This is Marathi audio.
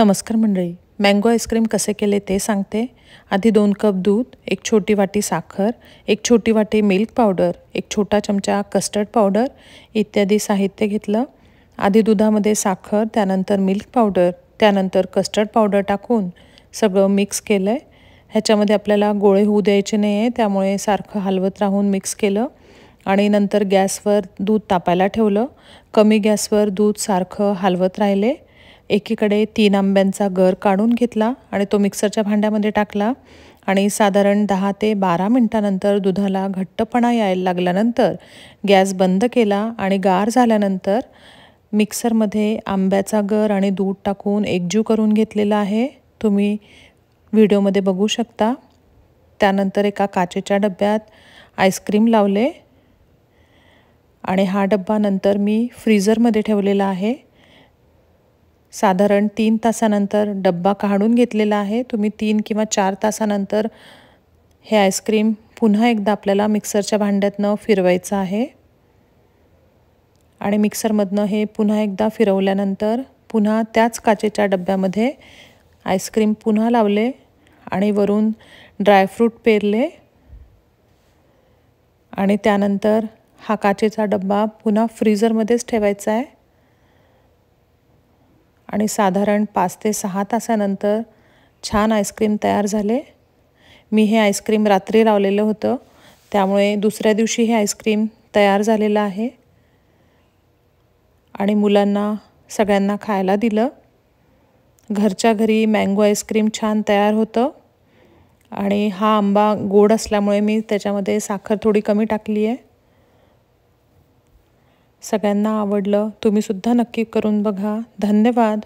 नमस्कार मंडळी मँगो आईस्क्रीम कसे केले ते सांगते आधी दोन कप दूध एक छोटी वाटी साखर एक छोटी वाटी मिल्क पावडर एक छोटा चमचा कस्टर्ड पावडर इत्यादी साहित्य घेतलं आधी दुधामध्ये साखर त्यानंतर मिल्क पावडर त्यानंतर कस्टर्ड पावडर टाकून सगळं मिक्स केलं आहे ह्याच्यामध्ये आपल्याला गोळे होऊ द्यायचे नाही आहे त्यामुळे सारखं हलवत राहून मिक्स केलं आणि नंतर गॅसवर दूध तापायला ठेवलं कमी गॅसवर दूध सारखं हलवत राहिले एकीकडे तीन आंब्यांचा गर काढून घेतला आणि तो मिक्सरच्या भांड्यामध्ये टाकला आणि साधारण दहा ते बारा मिनटानंतर दुधाला घट्टपणा यायला लागल्यानंतर गॅस बंद केला आणि गार झाल्यानंतर मिक्सरमध्ये आंब्याचा गर आणि दूध टाकून एकजीव करून घेतलेला आहे तुम्ही व्हिडिओमध्ये बघू शकता त्यानंतर एका काचेच्या डब्यात आईस्क्रीम लावले आणि हा डब्बा नंतर मी फ्रीजरमध्ये ठेवलेला आहे साधारण तीन तासानंतर डब्बा काढून घेतलेला आहे तुम्ही तीन किंवा चार तासानंतर हे आईस्क्रीम पुन्हा एकदा आपल्याला मिक्सरच्या भांड्यातनं फिरवायचं आहे आणि मिक्सरमधनं हे पुन्हा एकदा फिरवल्यानंतर पुन्हा त्याच काचेच्या डब्यामध्ये आईस्क्रीम पुन्हा लावले आणि वरून ड्रायफ्रूट पेरले आणि त्यानंतर हा काचेचा डब्बा पुन्हा फ्रीजरमध्येच ठेवायचा आहे आणि साधारण पाच ते सहा तासानंतर छान आईस्क्रीम तयार झाले मी हे आईस्क्रीम रात्री लावलेलं होतं त्यामुळे दुसऱ्या दिवशी हे आईस्क्रीम तयार झालेलं आहे आणि मुलांना सगळ्यांना खायला दिलं घरच्या घरी मँगो आईस्क्रीम छान तयार होतं आणि हा आंबा गोड असल्यामुळे मी त्याच्यामध्ये साखर थोडी कमी टाकली आहे सगळ्यांना आवडलं तुम्हीसुद्धा नक्की करून बघा धन्यवाद